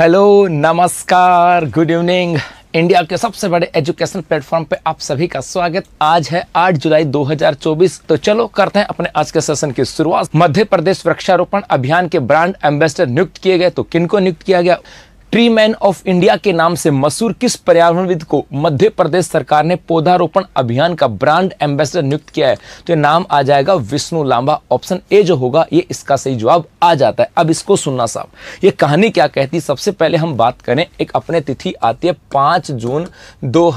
hello नमस्कार good evening India के सबसे बड़े एजुकेशन प्लेटफॉर्म पे आप सभी का स्वागत आज है 8 जुलाई 2024 तो चलो करते हैं अपने आज के सेशन की शुरुआत मध्य प्रदेश वृक्षारोपण अभियान के ब्रांड एम्बेसडर नियुक्त किए गए तो किनको नियुक्त किया गया ट्री मैन ऑफ इंडिया के नाम से मशहूर किस पर्यावरणविद को मध्य प्रदेश सरकार ने पौधारोपण अभियान का ब्रांड एम्बेसडर नियुक्त किया है तो ये नाम आ जाएगा विष्णु लांबा ऑप्शन ए जो होगा ये इसका सही जवाब आ जाता है अब इसको सुनना साहब ये कहानी क्या कहती सबसे पहले हम बात करें एक अपने तिथि आती है पाँच जून दो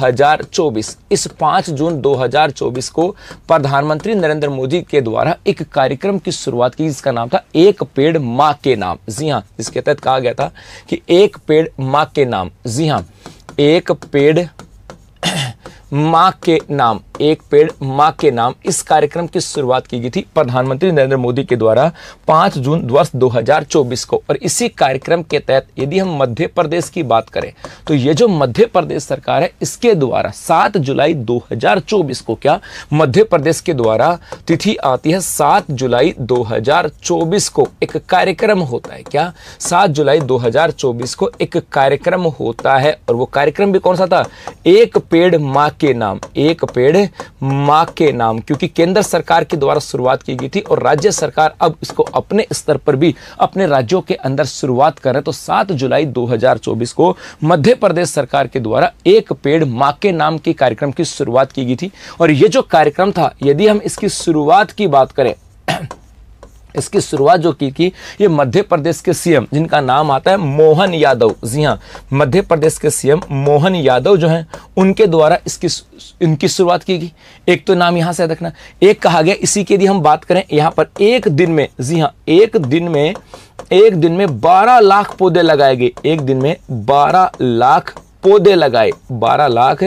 इस पाँच जून दो को प्रधानमंत्री नरेंद्र मोदी के द्वारा एक कार्यक्रम की शुरुआत की जिसका नाम था एक पेड़ माँ के नाम जी हाँ जिसके तहत कहा गया था कि एक पेड़ माँ के नाम जी हाँ एक पेड़ माँ के नाम एक पेड़ माँ के नाम इस कार्यक्रम की शुरुआत की गई थी प्रधानमंत्री नरेंद्र मोदी के द्वारा 5 जून वर्ष 2024 को और इसी कार्यक्रम के तहत यदि हम मध्य प्रदेश की बात करें तो ये जो मध्य प्रदेश सरकार है इसके द्वारा 7 जुलाई 2024 को क्या मध्य प्रदेश के द्वारा तिथि आती है 7 जुलाई 2024 को एक कार्यक्रम होता है क्या सात जुलाई दो को एक कार्यक्रम होता है और वो कार्यक्रम भी कौन सा था एक पेड़ माँ के नाम एक पेड़ है माँ के नाम क्योंकि केंद्र सरकार के द्वारा शुरुआत की गई थी और राज्य सरकार अब इसको अपने स्तर पर भी अपने राज्यों के अंदर शुरुआत कर रहे तो सात जुलाई 2024 को मध्य प्रदेश सरकार के द्वारा एक पेड़ माँ के नाम के कार्यक्रम की शुरुआत की गई थी और ये जो कार्यक्रम था यदि हम इसकी शुरुआत की बात करें इसकी शुरुआत जो की थी ये मध्य प्रदेश के सीएम जिनका नाम आता है मोहन यादव जी हाँ मध्य प्रदेश के सीएम मोहन यादव जो हैं उनके द्वारा इसकी इनकी शुरुआत की गई एक तो नाम यहाँ से रखना एक कहा गया इसी के लिए हम बात करें यहाँ पर एक दिन में जी हाँ एक दिन में एक दिन में 12 लाख पौधे लगाए गए एक दिन में 12 लाख पौधे लगाए बारह लाख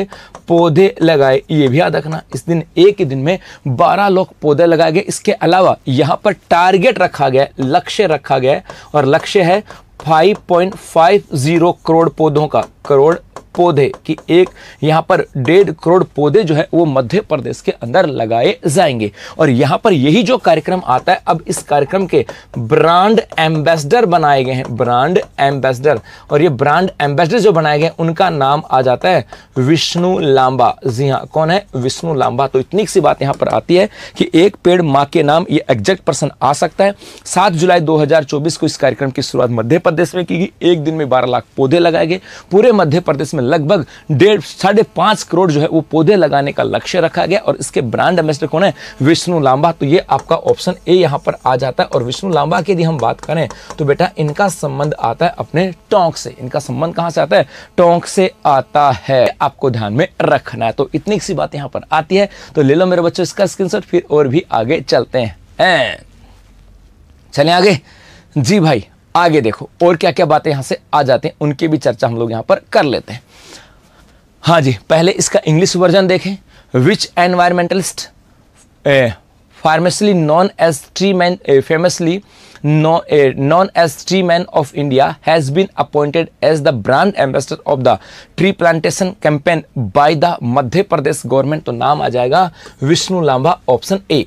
पौधे लगाए ये भी याद रखना इस दिन एक ही दिन में बारह लाख पौधे लगाए गए इसके अलावा यहाँ पर टारगेट रखा गया लक्ष्य रखा गया और लक्ष्य है 5.50 करोड़ पौधों का करोड़ पौधे कि एक यहाँ पर डेढ़ करोड़ पौधे जो है वो मध्य प्रदेश के अंदर लगाए जाएंगे और यहां पर यही जो कार्यक्रम आता है अब इस कार्यक्रम के ब्रांड एम्बेसडर बनाए गए हैं ब्रांड एम्बेसडर और ये ब्रांड एम्बेसडर जो बनाए गए उनका नाम आ जाता है विष्णु लांबा जी हाँ कौन है विष्णु लांबा तो इतनी सी बात यहाँ पर आती है कि एक पेड़ माँ के नाम ये एग्जैक्ट पर्सन आ सकता है सात जुलाई दो को इस कार्यक्रम की शुरुआत मध्य प्रदेश में की गई एक दिन में बारह लाख पौधे लगाए गए पूरे मध्य प्रदेश में लगभग डेढ़ साढ़े पांच करोड़ जो है वो पौधे लगाने का लक्ष्य रखा गया और इसके ब्रांड एम्बेसडर कौन है विष्णु लांबा तो ये आपका ऑप्शन ए यहां पर आ जाता है और विष्णु लांबा की यदि हम बात करें तो बेटा इनका संबंध आता है अपने टोंक से इनका संबंध कहां से आता है टोंक से आता है आपको ध्यान में रखना है तो इतनी सी बात यहां पर आती है तो ले लो मेरे बच्चों इसका स्क्रीनशॉट फिर और भी आगे चलते हैं चले आगे जी भाई आगे देखो और क्या क्या बातें यहाँ से आ जाते हैं उनकी भी चर्चा हम लोग यहाँ पर कर लेते हैं हाँ जी पहले इसका इंग्लिश वर्जन देखें which environmentalist famously known as tree man famously known as tree man of India has been appointed as the brand ambassador of the tree plantation campaign by the Madhya Pradesh government तो नाम आ जाएगा Vishnu Lamba option A